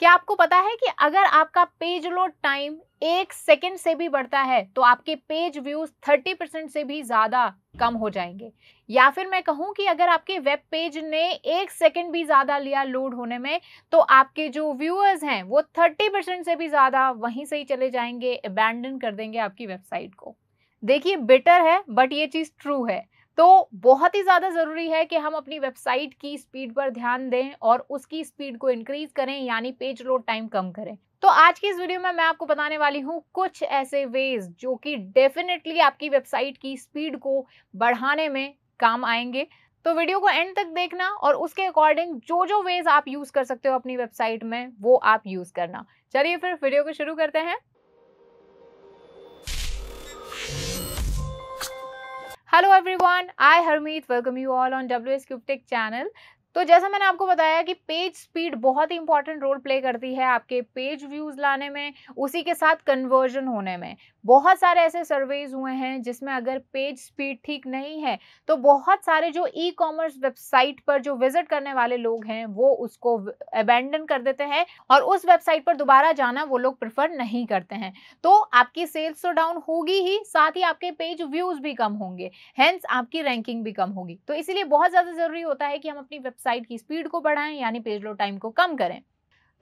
क्या आपको पता है कि अगर आपका पेज लोड टाइम एक सेकेंड से भी बढ़ता है तो आपके पेज व्यूज 30 परसेंट से भी ज़्यादा कम हो जाएंगे या फिर मैं कहूं कि अगर आपके वेब पेज ने एक सेकेंड भी ज़्यादा लिया लोड होने में तो आपके जो व्यूअर्स हैं वो 30 परसेंट से भी ज़्यादा वहीं से ही चले जाएंगे अबैंडन कर देंगे आपकी वेबसाइट को देखिए बेटर है बट ये चीज़ ट्रू है तो बहुत ही ज़्यादा ज़रूरी है कि हम अपनी वेबसाइट की स्पीड पर ध्यान दें और उसकी स्पीड को इंक्रीज़ करें यानी पेज लोड टाइम कम करें तो आज की इस वीडियो में मैं आपको बताने वाली हूँ कुछ ऐसे वेज जो कि डेफिनेटली आपकी वेबसाइट की स्पीड को बढ़ाने में काम आएंगे तो वीडियो को एंड तक देखना और उसके अकॉर्डिंग जो जो वेज आप यूज़ कर सकते हो अपनी वेबसाइट में वो आप यूज़ करना चलिए फिर वीडियो को शुरू करते हैं Hello everyone, I Harmeet welcome you all on WS Cube Tech channel. तो जैसा मैंने आपको बताया कि पेज स्पीड बहुत ही इंपॉर्टेंट रोल प्ले करती है आपके पेज व्यूज लाने में उसी के साथ कन्वर्जन होने में बहुत सारे ऐसे सर्वेज हुए हैं जिसमें अगर पेज स्पीड ठीक नहीं है तो बहुत सारे जो ई कॉमर्स वेबसाइट पर जो विजिट करने वाले लोग हैं वो उसको अबेंडन कर देते हैं और उस वेबसाइट पर दोबारा जाना वो लोग प्रिफर नहीं करते हैं तो आपकी सेल्स तो डाउन होगी ही साथ ही आपके पेज व्यूज भी कम होंगे हैंस आपकी रैंकिंग भी कम होगी तो इसीलिए बहुत ज़्यादा ज़रूरी होता है कि हम अपनी साइड की स्पीड को बढ़ाएं यानी पेज लोड टाइम को कम करें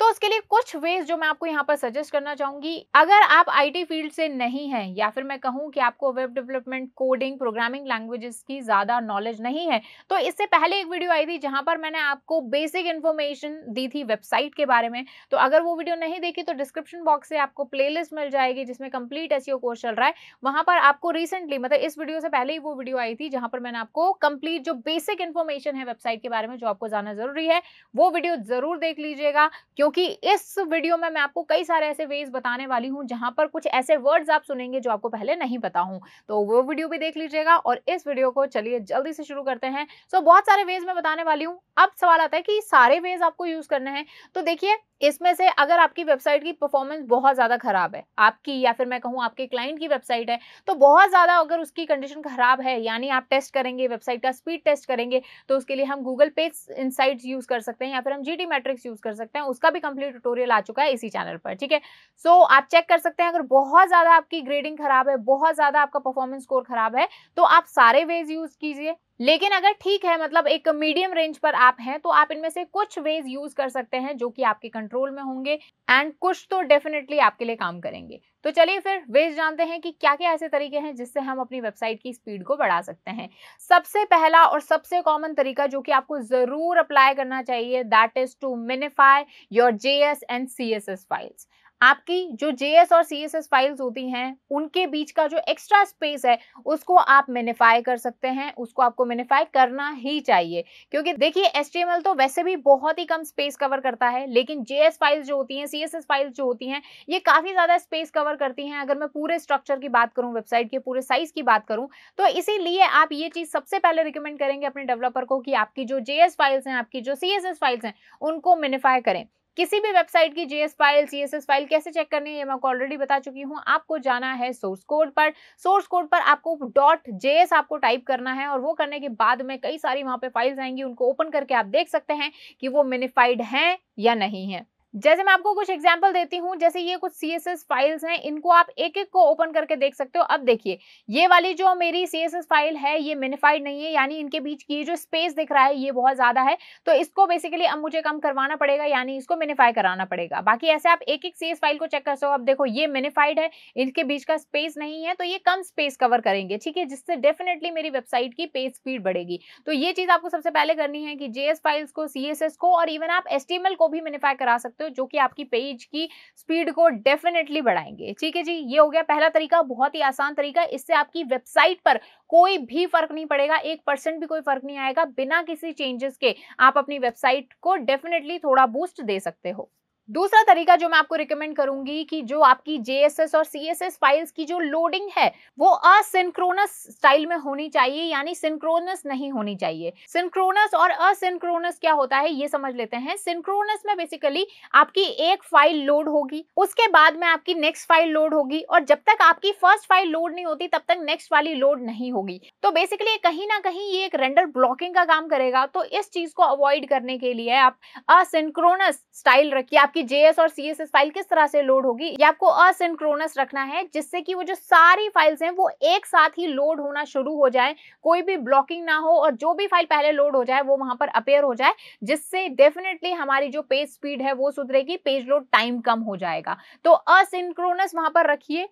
तो उसके लिए कुछ वेज जो मैं आपको यहाँ पर सजेस्ट करना चाहूंगी अगर आप आईटी फील्ड से नहीं हैं या फिर मैं कहूँ कि आपको web development coding programming languages की ज़्यादा नॉलेज नहीं है तो इससे पहले एक वीडियो आई थी जहां पर मैंने आपको बेसिक इन्फॉर्मेशन दी थी वेबसाइट के बारे में तो अगर वो वीडियो नहीं देखी तो डिस्क्रिप्शन बॉक्स से आपको प्ले मिल जाएगी जिसमें कंप्लीट ऐसी कोर्स चल रहा है वहां पर आपको रिसेंटली मतलब इस वीडियो से पहले ही वो वीडियो आई थी जहां पर मैंने आपको कंप्लीट जो बेसिक इन्फॉर्मेशन है वेबसाइट के बारे में जो आपको जाना जरूरी है वो वीडियो जरूर देख लीजिएगा क्यों क्योंकि इस वीडियो में मैं आपको कई सारे ऐसे वेज बताने वाली हूँ जहां पर कुछ ऐसे वर्ड्स आप सुनेंगे जो आपको पहले नहीं पता हूँ तो वो वीडियो भी देख लीजिएगा और इस वीडियो को चलिए जल्दी से शुरू करते हैं सो so, बहुत सारे वेज मैं बताने वाली हूँ अब सवाल आता है कि सारे वेज आपको यूज़ करने हैं तो देखिए इसमें से अगर आपकी वेबसाइट की परफॉर्मेंस बहुत ज़्यादा ख़राब है आपकी या फिर मैं कहूँ आपके क्लाइंट की वेबसाइट है तो बहुत ज़्यादा अगर उसकी कंडीशन ख़राब है यानी आप टेस्ट करेंगे वेबसाइट का स्पीड टेस्ट करेंगे तो उसके लिए हम गूगल पे इनसाइट यूज़ कर सकते हैं या फिर हम जी मैट्रिक्स यूज़ कर सकते हैं उसका भी कंप्लीट टूटोरियल आ चुका है इसी चैनल पर ठीक है सो आप चेक कर सकते हैं अगर बहुत ज़्यादा आपकी ग्रेडिंग ख़राब है बहुत ज़्यादा आपका परफॉर्मेंस स्कोर ख़राब है तो आप सारे वेज यूज़ कीजिए लेकिन अगर ठीक है मतलब एक मीडियम रेंज पर आप हैं तो आप इनमें से कुछ वेज यूज कर सकते हैं जो कि आपके कंट्रोल में होंगे एंड कुछ तो डेफिनेटली आपके लिए काम करेंगे तो चलिए फिर वेज जानते हैं कि क्या क्या ऐसे तरीके हैं जिससे हम अपनी वेबसाइट की स्पीड को बढ़ा सकते हैं सबसे पहला और सबसे कॉमन तरीका जो कि आपको जरूर अप्लाई करना चाहिए that is to minify your J S and C S S files आपकी जो एस और एस फाइल्स होती हैं उनके बीच का जो एक्स्ट्रा स्पेस है उसको आप मिनिफाई कर सकते हैं उसको आपको मिनिफाई करना ही चाहिए क्योंकि देखिए एस तो वैसे भी बहुत ही कम स्पेस कवर करता है लेकिन एस फाइल्स जो होती हैं एस फाइल्स जो होती हैं ये काफ़ी ज़्यादा स्पेस कवर करती हैं अगर मैं पूरे स्ट्रक्चर की बात करूँ वेबसाइट के पूरे साइज़ की बात करूँ तो इसीलिए आप ये चीज़ सबसे पहले रिकमेंड करेंगे अपने डेवलपर को कि आपकी जो एस फाइल्स हैं आपकी जो एस फाइल्स हैं उनको मिनिफाई करें किसी भी वेबसाइट की जेएस फाइल सीएसएस फाइल कैसे चेक करनी है ये मैं आपको ऑलरेडी बता चुकी हूँ आपको जाना है सोर्स कोड पर सोर्स कोड पर आपको डॉट जेएस आपको टाइप करना है और वो करने के बाद में कई सारी वहां पे फाइल्स आएंगी उनको ओपन करके आप देख सकते हैं कि वो मिनिफाइड हैं या नहीं है जैसे मैं आपको कुछ एग्जाम्पल देती हूँ जैसे ये कुछ सी फाइल्स हैं इनको आप एक एक को ओपन करके देख सकते हो अब देखिए ये वाली जो मेरी सी फाइल है ये मिनिफाइड नहीं है यानी इनके बीच की जो स्पेस दिख रहा है ये बहुत ज़्यादा है तो इसको बेसिकली अब मुझे कम करवाना पड़ेगा यानी इसको मिनिफाई कराना पड़ेगा बाकी ऐसे आप एक एक सी फाइल को चेक कर सको अब देखो ये मिनिफाइड है इनके बीच का स्पेस नहीं है तो ये कम स्पेस कवर करेंगे ठीक है जिससे डेफिनेटली मेरी वेबसाइट की पेज स्पीड बढ़ेगी तो ये चीज़ आपको सबसे पहले करनी है कि जे फाइल्स को सी को और इवन आप एस को भी मिनिफाई करा सकते सकते हो जो कि आपकी पेज की स्पीड को डेफिनेटली बढ़ाएंगे ठीक है जी ये हो गया पहला तरीका बहुत ही आसान तरीका इससे आपकी वेबसाइट पर कोई भी फर्क नहीं पड़ेगा एक परसेंट भी कोई फर्क नहीं आएगा बिना किसी चेंजेस के आप अपनी वेबसाइट को डेफिनेटली थोड़ा बूस्ट दे सकते हो दूसरा तरीका जो मैं आपको रिकमेंड करूंगी कि जो आपकी जेएसएस और सीएसएस फाइल्स की जो लोडिंग है वो असिंक्रोनस स्टाइल में होनी चाहिए यानी सिंक्रोनस नहीं होनी चाहिए सिंक्रोनस और असिंक्रोनस क्या होता है ये समझ लेते हैं सिंक्रोनस में बेसिकली आपकी एक फाइल लोड होगी उसके बाद में आपकी नेक्स्ट फाइल लोड होगी और जब तक आपकी फर्स्ट फाइल लोड नहीं होती तब तक नेक्स्ट वाली लोड नहीं होगी तो बेसिकली कहीं ना कहीं ये एक रेंडर ब्लॉकिंग का काम करेगा तो इस चीज को अवॉइड करने के लिए आप असिंक्रोनस स्टाइल रखिए आपकी आपकी जेएस और सीएसएस फाइल किस तरह से लोड होगी ये आपको असिंक्रोनस रखना है जिससे कि वो जो सारी फाइल्स हैं वो एक साथ ही लोड होना शुरू हो जाए कोई भी ब्लॉकिंग ना हो और जो भी फाइल पहले लोड हो जाए वो वहां पर अपेयर हो जाए जिससे डेफिनेटली हमारी जो पेज स्पीड है वो सुधरेगी पेज लोड टाइम कम हो जाएगा तो असिंक्रोनस वहां पर रखिए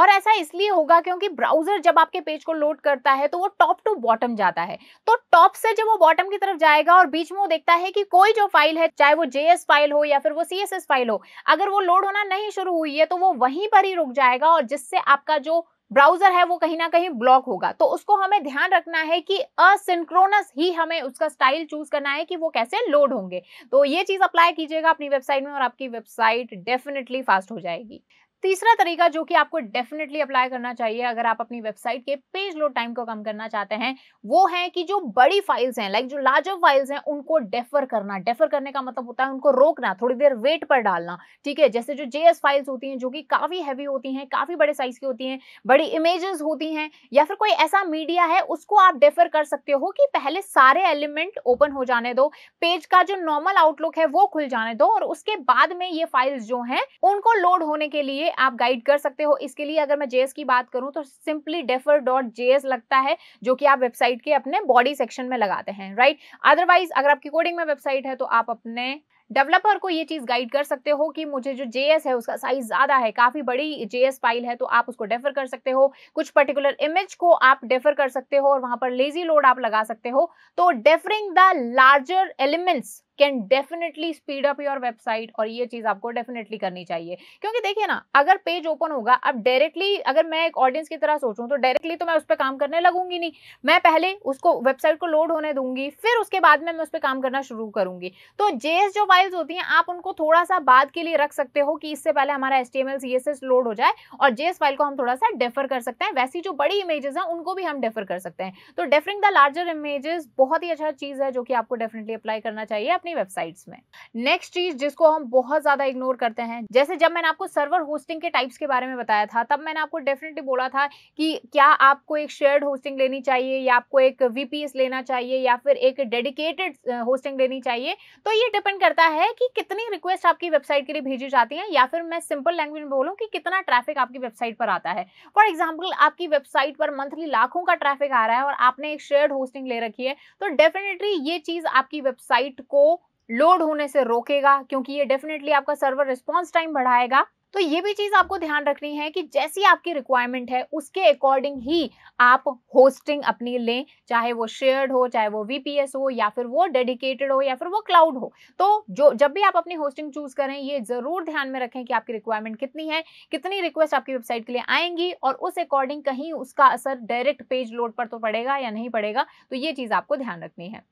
और ऐसा इसलिए होगा क्योंकि ब्राउजर जब आपके पेज को लोड करता है तो वो टॉप टू बॉटम जाता है तो टॉप से जब वो बॉटम की तरफ जाएगा और बीच में वो देखता है कि कोई जो फाइल है चाहे वो जेएस फाइल हो या फिर वो सीएसएस फाइल हो अगर वो लोड होना नहीं शुरू हुई है तो वो वहीं पर ही रुक जाएगा और जिससे आपका जो ब्राउजर है वो कहीं ना कहीं ब्लॉक होगा तो उसको हमें ध्यान रखना है कि असिंक्रोनस ही हमें उसका स्टाइल चूज करना है कि वो कैसे लोड होंगे तो ये चीज अप्लाई कीजिएगा अपनी वेबसाइट में और आपकी वेबसाइट डेफिनेटली फास्ट हो जाएगी तीसरा तरीका जो कि आपको डेफिनेटली अप्लाई करना चाहिए अगर आप अपनी वेबसाइट के पेज लोड टाइम को कम करना चाहते हैं वो है कि जो बड़ी फाइल्स हैं लाइक जो लार्जर फाइल्स हैं उनको डेफर करना डेफर करने का मतलब होता है उनको रोकना थोड़ी देर वेट पर डालना ठीक है जैसे जो जेएस फाइल्स होती हैं जो कि काफ़ी हैवी होती हैं काफ़ी बड़े साइज की होती हैं बड़ी इमेजेस होती हैं या फिर कोई ऐसा मीडिया है उसको आप डेफर कर सकते हो कि पहले सारे एलिमेंट ओपन हो जाने दो पेज का जो नॉर्मल आउटलुक है वो खुल जाने दो और उसके बाद में ये फाइल्स जो है उनको लोड होने के लिए आप गाइड कर सकते हो इसके लिए अगर मैं जेएस की बात करूं तो सिंपली डेफर डॉट जेएस लगता है जो कि आप वेबसाइट के अपने बॉडी सेक्शन में लगाते हैं राइट अदरवाइज अगर आपकी कोडिंग में वेबसाइट है तो आप अपने डेवलपर को ये चीज़ गाइड कर सकते हो कि मुझे जो जेएस है उसका साइज ज़्यादा है काफ़ी बड़ी जेएस फाइल है तो आप उसको डेफर कर सकते हो कुछ पर्टिकुलर इमेज को आप डेफर कर सकते हो और वहां पर लेजी लोड आप लगा सकते हो तो deferring the larger elements can definitely speed up your website और ये चीज़ आपको डेफिनेटली करनी चाहिए क्योंकि देखिए ना अगर पेज ओपन होगा अब डायरेक्टली अगर मैं एक ऑडियंस की तरह सोचूं तो डायरेक्टली तो मैं उस पर काम करने लगूंगी नहीं मैं पहले उसको वेबसाइट को लोड होने दूंगी फिर उसके बाद में मैं उस पर काम करना शुरू करूंगी तो जेएस जो फाइल्स होती हैं आप उनको थोड़ा सा बाद के लिए रख सकते हो कि इससे पहले हमारा एस टी लोड हो जाए और जेएस फाइल को हम थोड़ा सा डेफर कर सकते हैं वैसी जो बड़ी इमेजेस हैं उनको भी हम डेफर कर सकते हैं तो डेफरिंग द लार्जर इमेजेस बहुत ही अच्छा चीज़ है जो कि आपको डेफिनेटली अप्लाई करना चाहिए अपनी वेबसाइट्स में नेक्स्ट चीज जिसको हम बहुत ज्यादा इग्नोर करते हैं जैसे जब मैंने आपको सर्वर होस्टिंग के टाइप्स के बारे में बताया था तब मैंने आपको डेफिनेटली बोला था कि क्या आपको एक शेयर्ड होस्टिंग लेनी चाहिए या आपको एक वीपीएस लेना चाहिए या फिर एक डेडिकेटेड होस्टिंग लेनी चाहिए तो ये डिपेंड करता है कि कितनी रिक्वेस्ट आपकी वेबसाइट के लिए भेजी जाती है या फिर मैं सिंपल लैंग्वेज में बोलूँ कि कितना ट्रैफिक आपकी वेबसाइट पर आता है फॉर एग्जाम्पल आपकी वेबसाइट पर मंथली लाखों का ट्रैफिक आ रहा है और आपने एक शेयर्ड होस्टिंग ले रखी है तो डेफिनेटली ये चीज़ आपकी वेबसाइट को लोड होने से रोकेगा क्योंकि ये डेफिनेटली आपका सर्वर रिस्पॉन्स टाइम बढ़ाएगा तो ये भी चीज़ आपको ध्यान रखनी है कि जैसी आपकी रिक्वायरमेंट है उसके अकॉर्डिंग ही आप होस्टिंग अपनी लें चाहे वो शेयर्ड हो चाहे वो वीपीएस हो या फिर वो डेडिकेटेड हो या फिर वो क्लाउड हो तो जो जब भी आप अपनी होस्टिंग चूज करें ये ज़रूर ध्यान में रखें कि आपकी रिक्वायरमेंट कितनी है कितनी रिक्वेस्ट आपकी वेबसाइट के लिए आएंगी और उस अकॉर्डिंग कहीं उसका असर डायरेक्ट पेज लोड पर तो पड़ेगा या नहीं पड़ेगा तो ये चीज़ आपको ध्यान रखनी है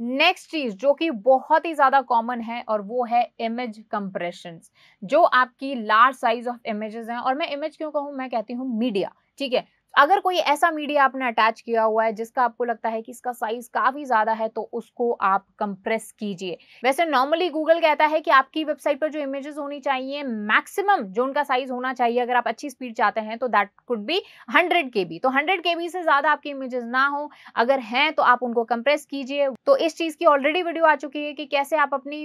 नेक्स्ट चीज जो कि बहुत ही ज्यादा कॉमन है और वो है इमेज कंप्रेशन जो आपकी लार्ज साइज ऑफ इमेजेस हैं और मैं इमेज क्यों कहूँ मैं कहती हूँ मीडिया ठीक है अगर कोई ऐसा मीडिया आपने अटैच किया हुआ है जिसका आपको लगता है कि इसका साइज काफ़ी ज़्यादा है तो उसको आप कंप्रेस कीजिए वैसे नॉर्मली गूगल कहता है कि आपकी वेबसाइट पर जो इमेजेस होनी चाहिए मैक्सिमम जो उनका साइज होना चाहिए अगर आप अच्छी स्पीड चाहते हैं तो दैट कुड बी हंड्रेड के तो हंड्रेड के बी से ज़्यादा आपकी इमेजेस ना हो अगर हैं तो आप उनको कंप्रेस कीजिए तो इस चीज़ की ऑलरेडी वीडियो आ चुकी है कि कैसे आप अपनी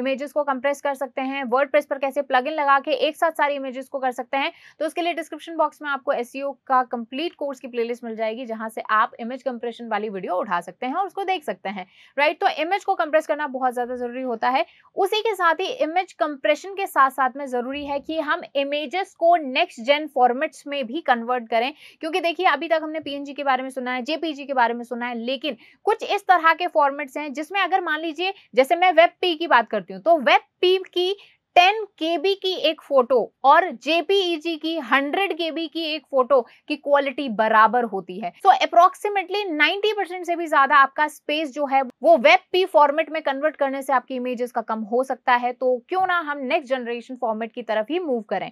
इमेजेस को कंप्रेस कर सकते हैं वर्ड पर कैसे प्लग लगा के एक साथ सारी इमेजेस को कर सकते हैं तो उसके लिए डिस्क्रिप्शन बॉक्स में आपको एस का कंप्लीट कोर्स की प्लेलिस्ट मिल जाएगी जहां से आप इमेज कंप्रेशन वाली वीडियो उठा सकते हैं और उसको देख सकते हैं राइट तो इमेज को कंप्रेस करना बहुत ज़्यादा ज़रूरी होता है उसी के साथ ही इमेज कंप्रेशन के साथ साथ में ज़रूरी है कि हम इमेजेस को नेक्स्ट जेन फॉर्मेट्स में भी कन्वर्ट करें क्योंकि देखिए अभी तक हमने पीएनजी के बारे में सुना है जेपीजी के बारे में सुना है लेकिन कुछ इस तरह के फॉर्मेट्स हैं जिसमें अगर मान लीजिए जैसे मैं वेब पी की बात करती हूँ तो वेब पी की के बी की एक फोटो और जेपीईजी की के बी की एक फोटो की क्वालिटी बराबर होती है सो अप्रोक्सीमेटली नाइनटी परसेंट से भी ज्यादा आपका स्पेस जो है वो वेब पी फॉर्मेट में कन्वर्ट करने से आपकी इमेजेस का कम हो सकता है तो क्यों ना हम नेक्स्ट जनरेशन फॉर्मेट की तरफ ही मूव करें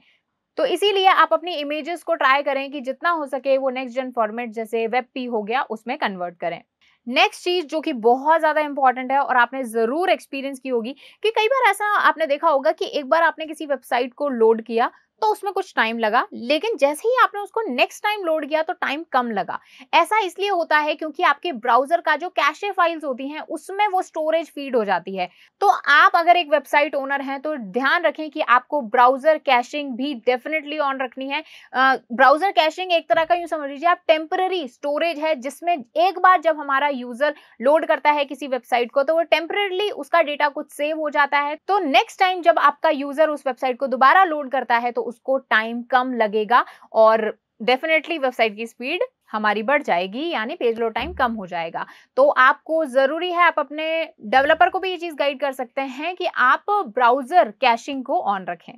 तो इसीलिए आप अपनी इमेजेस को ट्राई करें कि जितना हो सके वो नेक्स्ट जन फॉर्मेट जैसे वेब पी हो गया उसमें कन्वर्ट करें नेक्स्ट चीज जो कि बहुत ज्यादा इंपॉर्टेंट है और आपने जरूर एक्सपीरियंस की होगी कि कई बार ऐसा आपने देखा होगा कि एक बार आपने किसी वेबसाइट को लोड किया तो उसमें कुछ टाइम लगा लेकिन जैसे ही आपने उसको नेक्स्ट टाइम लोड किया तो टाइम कम लगा ऐसा इसलिए होता है क्योंकि आपके ब्राउजर का जो कैशे फाइल्स होती हैं उसमें वो स्टोरेज फीड हो जाती है तो आप अगर एक वेबसाइट ओनर हैं तो ध्यान रखें कि आपको ब्राउजर कैशिंग भी डेफिनेटली ऑन रखनी है ब्राउजर कैशिंग एक तरह का यूँ समझ लीजिए आप टेम्पररी स्टोरेज है जिसमें एक बार जब हमारा यूजर लोड करता है किसी वेबसाइट को तो वो टेम्परेली उसका डेटा कुछ सेव हो जाता है तो नेक्स्ट टाइम जब आपका यूजर उस वेबसाइट को दोबारा लोड करता है तो उसको टाइम कम लगेगा और डेफिनेटली वेबसाइट की स्पीड हमारी बढ़ जाएगी यानी पेज लोड टाइम कम हो जाएगा तो आपको ज़रूरी है आप अपने डेवलपर को भी ये चीज़ गाइड कर सकते हैं कि आप ब्राउज़र कैशिंग को ऑन रखें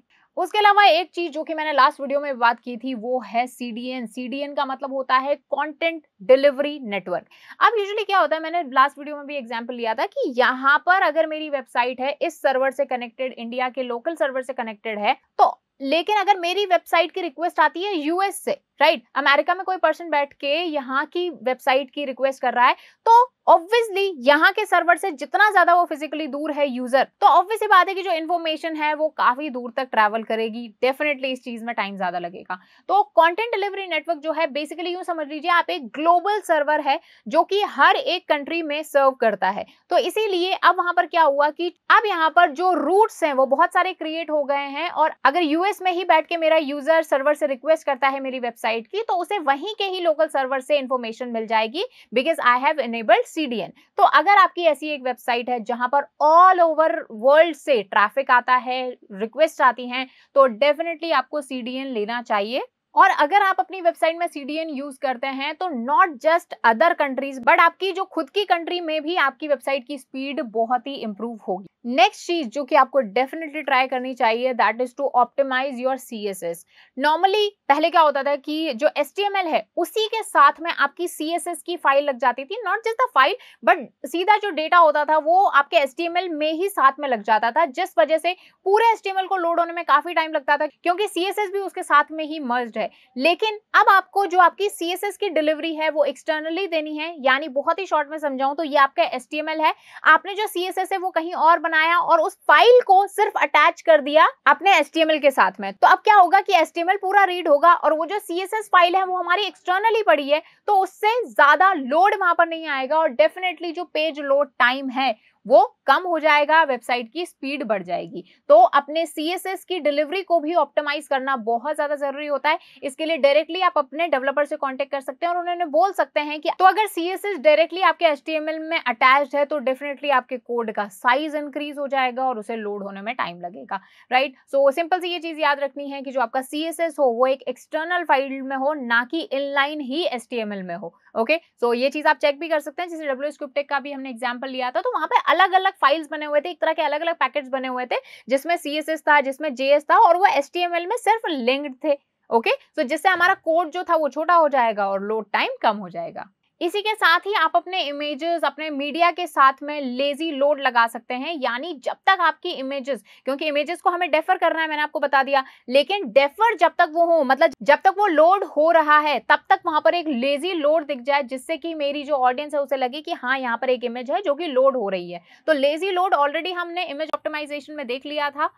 उसके अलावा एक चीज जो कि मैंने लास्ट वीडियो में बात की थी वो है C C D N D N का मतलब होता है कंटेंट डिलीवरी नेटवर्क अब यूजुअली क्या होता है मैंने लास्ट वीडियो में भी एग्जांपल लिया था कि यहाँ पर अगर मेरी वेबसाइट है इस सर्वर से कनेक्टेड इंडिया के लोकल सर्वर से कनेक्टेड है तो लेकिन अगर मेरी वेबसाइट की रिक्वेस्ट आती है यूएस से राइट अमेरिका में कोई पर्सन बैठ के यहाँ की वेबसाइट की रिक्वेस्ट कर रहा है तो ऑब्वियसली यहाँ के सर्वर से जितना ज्यादा वो फिजिकली दूर है यूजर तो ऑब्वियसली बात है कि जो इन्फॉर्मेशन है वो काफी दूर तक ट्रैवल करेगी डेफिनेटली इस चीज में टाइम ज्यादा लगेगा तो कॉन्टेंट डिलीवरी नेटवर्क जो है बेसिकली यूं समझ लीजिए आप एक ग्लोबल सर्वर है जो कि हर एक कंट्री में सर्व करता है तो इसीलिए अब वहां पर क्या हुआ कि अब यहाँ पर जो रूट्स हैं वो बहुत सारे क्रिएट हो गए हैं और अगर यूएस में ही बैठ के मेरा यूजर सर्वर से रिक्वेस्ट करता है मेरी वेबसाइट वेबसाइट की तो उसे वहीं के ही लोकल सर्वर से इन्फॉर्मेशन मिल जाएगी because I have enabled CDN तो अगर आपकी ऐसी एक वेबसाइट है जहां पर ऑल ओवर वर्ल्ड से ट्रैफिक आता है रिक्वेस्ट आती हैं तो डेफिनेटली आपको सीडीएन लेना चाहिए और अगर आप अपनी वेबसाइट में सी डी एन यूज करते हैं तो not just other countries but आपकी जो खुद की कंट्री में भी आपकी वेबसाइट की स्पीड बहुत ही इंप्रूव होगी नेक्स्ट चीज जो कि आपको डेफिनेटली ट्राई करनी चाहिए that is to optimize your C S S normally पहले क्या होता था कि जो एस टी एम एल है उसी के साथ में आपकी सी एस एस की फाइल लग जाती थी not just the file but सीधा जो डेटा होता था वो आपके एस टी एम एल में ही साथ में लग जाता था जिस वजह से पूरे एस टी एम एल को लोड होने में काफी टाइम लगता था क्योंकि सी एस एस भी उसके साथ में ही मर्ज है है लेकिन अब आपको जो आपकी सी की डिलीवरी है वो एक्सटर्नली देनी है यानी बहुत ही शॉर्ट में समझाऊं तो ये आपका एस है आपने जो सी है वो कहीं और बनाया और उस फाइल को सिर्फ अटैच कर दिया अपने एस के साथ में तो अब क्या होगा कि एस पूरा रीड होगा और वो जो सी फाइल है वो हमारी एक्सटर्नली पड़ी है तो उससे ज्यादा लोड वहां पर नहीं आएगा और डेफिनेटली जो पेज लोड टाइम है वो कम हो जाएगा वेबसाइट की स्पीड बढ़ जाएगी तो अपने सीएसएस की डिलीवरी को भी ऑप्टिमाइज करना बहुत ज्यादा जरूरी होता है इसके लिए डायरेक्टली आप अपने डेवलपर से कॉन्टेक्ट कर सकते हैं और उन्होंने बोल सकते हैं कि तो अगर सीएसएस डायरेक्टली आपके एच में अटैच है तो डेफिनेटली आपके कोड का साइज इंक्रीज हो जाएगा और उसे लोड होने में टाइम लगेगा राइट सो सिंपल सी ये चीज याद रखनी है कि जो आपका सी हो वो एक एक्सटर्नल फाइल में हो ना कि इनलाइन ही एस में हो ओके okay? सो so, ये चीज आप चेक भी कर सकते हैं जैसे डब्ल्यू स्क्रिप्टेक का भी हमने एग्जाम्पल लिया था तो वहां पर अलग अलग फाइल्स बने हुए थे एक तरह के अलग अलग पैकेट्स बने हुए थे जिसमें सी था जिसमें जे था और वो एस में सिर्फ लिंक्ड थे ओके okay? तो so, जिससे हमारा कोड जो था वो छोटा हो जाएगा और लोड टाइम कम हो जाएगा इसी के साथ ही आप अपने इमेजेस अपने मीडिया के साथ में लेजी लोड लगा सकते हैं यानी जब तक आपकी इमेजेस क्योंकि इमेजेस को हमें डेफर करना है मैंने आपको बता दिया लेकिन डेफर जब तक वो हो मतलब जब तक वो लोड हो रहा है तब तक वहां पर एक लेजी लोड दिख जाए जिससे कि मेरी जो ऑडियंस है उसे लगे कि हाँ यहाँ पर एक इमेज है जो कि लोड हो रही है तो लेजी लोड ऑलरेडी हमने इमेज ऑप्टिमाइजेशन में देख लिया था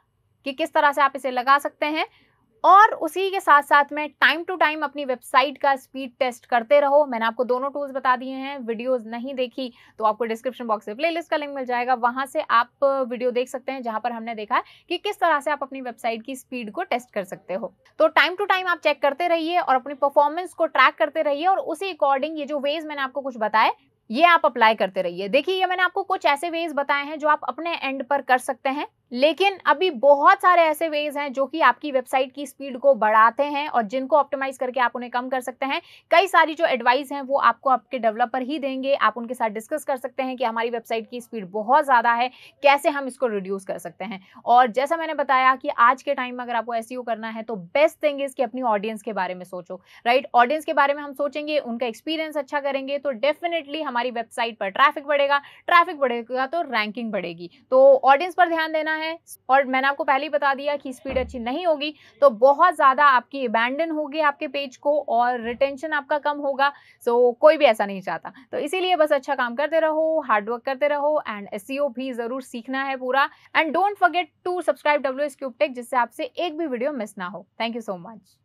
कि किस तरह से आप इसे लगा सकते हैं और उसी के साथ साथ में टाइम टू टाइम अपनी वेबसाइट का स्पीड टेस्ट करते रहो मैंने आपको दोनों टूल्स बता दिए हैं वीडियोस नहीं देखी तो आपको डिस्क्रिप्शन बॉक्स में प्लेलिस्ट का लिंक मिल जाएगा वहां से आप वीडियो देख सकते हैं जहां पर हमने देखा है कि किस तरह से आप अपनी वेबसाइट की स्पीड को टेस्ट कर सकते हो तो टाइम टू टाइम आप चेक करते रहिए और अपनी परफॉर्मेंस को ट्रैक करते रहिए और उसी अकॉर्डिंग ये जो वेज मैंने आपको कुछ बताया ये आप अप्लाई करते रहिए देखिए ये मैंने आपको कुछ ऐसे वेज बताए हैं जो आप अपने एंड पर कर सकते हैं लेकिन अभी बहुत सारे ऐसे वेज हैं जो कि आपकी वेबसाइट की स्पीड को बढ़ाते हैं और जिनको ऑप्टिमाइज करके आप उन्हें कम कर सकते हैं कई सारी जो एडवाइस हैं वो आपको आपके डेवलपर ही देंगे आप उनके साथ डिस्कस कर सकते हैं कि हमारी वेबसाइट की स्पीड बहुत ज़्यादा है कैसे हम इसको रिड्यूस कर सकते हैं और जैसा मैंने बताया कि आज के टाइम में अगर आपको एस e करना है तो बेस्ट थिंग इज़ कि अपनी ऑडियंस के बारे में सोचो राइट ऑडियंस के बारे में हम सोचेंगे उनका एक्सपीरियंस अच्छा करेंगे तो डेफिनेटली हम हमारी वेबसाइट पर ट्रैफिक बढ़ेगा ट्रैफिक बढ़ेगा तो रैंकिंग बढ़ेगी तो ऑडियंस पर ध्यान देना है और मैंने आपको पहले ही बता दिया कि स्पीड अच्छी नहीं होगी तो बहुत ज़्यादा आपकी अबैंडन होगी आपके पेज को और रिटेंशन आपका कम होगा सो तो कोई भी ऐसा नहीं चाहता तो इसीलिए बस अच्छा काम करते रहो हार्डवर्क करते रहो एंड एस e भी ज़रूर सीखना है पूरा and don't forget to subscribe W S जिससे आपसे एक भी वीडियो मिस ना हो थैंक यू सो मच